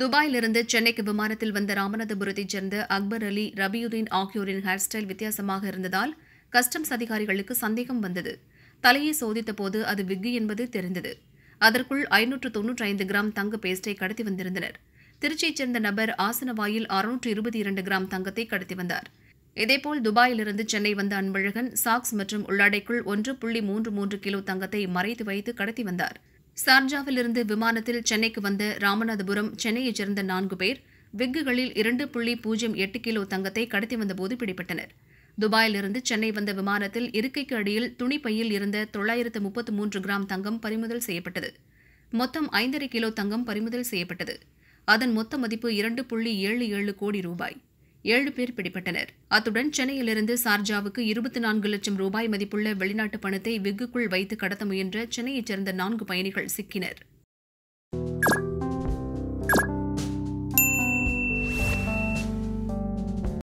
துபாயிலிருந்து சென்னைக்கு விமானத்தில் வந்த ராமநாதபுரத்தைச் சேர்ந்த அக்பர் அலி ரபியுதீன் ஆகியோரின் ஹேர் ஸ்டைல் வித்தியாசமாக இருந்ததால் கஸ்டம்ஸ் அதிகாரிகளுக்கு சந்தேகம் வந்தது தலையை சோதித்தபோது அது விக்கு என்பது தெரிந்தது அதற்குள் ஐநூற்று தொன்னூற்றி ஐந்து கிராம் தங்க பேஸ்டை கடத்தி வந்திருந்தனர் திருச்சியைச் சேர்ந்த நபர் ஆசனவாயில் அறுநூற்று இருபத்தி இரண்டு கிராம் தங்கத்தை கடத்தி வந்தார் இதேபோல் துபாயிலிருந்து சென்னை வந்த அன்பழகன் சாக்ஸ் மற்றும் உள்ளாடைக்குள் ஒன்று புள்ளி மூன்று மூன்று கிலோ தங்கத்தை மறைத்து வைத்து கடத்தி வந்தார் சார்ஜாவிலிருந்து விமானத்தில் சென்னைக்கு வந்த ராமநாதபுரம் சென்னையைச் சேர்ந்த நான்கு பேர் விக்குகளில் இரண்டு புள்ளி பூஜ்ஜியம் எட்டு கிலோ தங்கத்தை கடத்தி வந்தபோது பிடிபட்டனர் துபாயிலிருந்து சென்னை வந்த விமானத்தில் இருக்கைக்கு அடியில் துணிப்பையில் இருந்த தொள்ளாயிரத்து முப்பத்து மூன்று கிராம் தங்கம் பறிமுதல் செய்யப்பட்டது மொத்தம் ஐந்தரை கிலோ தங்கம் பறிமுதல் செய்யப்பட்டது அதன் மொத்த மதிப்பு இரண்டு புள்ளி ஏழு ஏழு கோடி ரூபாய் ஏழு பேர் பிடிபட்டனர் அத்துடன் சென்னையிலிருந்து சார்ஜாவுக்கு இருபத்தி நான்கு லட்சம் ரூபாய் மதிப்புள்ள வெளிநாட்டு பணத்தை வெகுக்குள் வைத்து கடத்த முயன்ற சென்னையைச் சேர்ந்த நான்கு பயணிகள் சிக்கினர்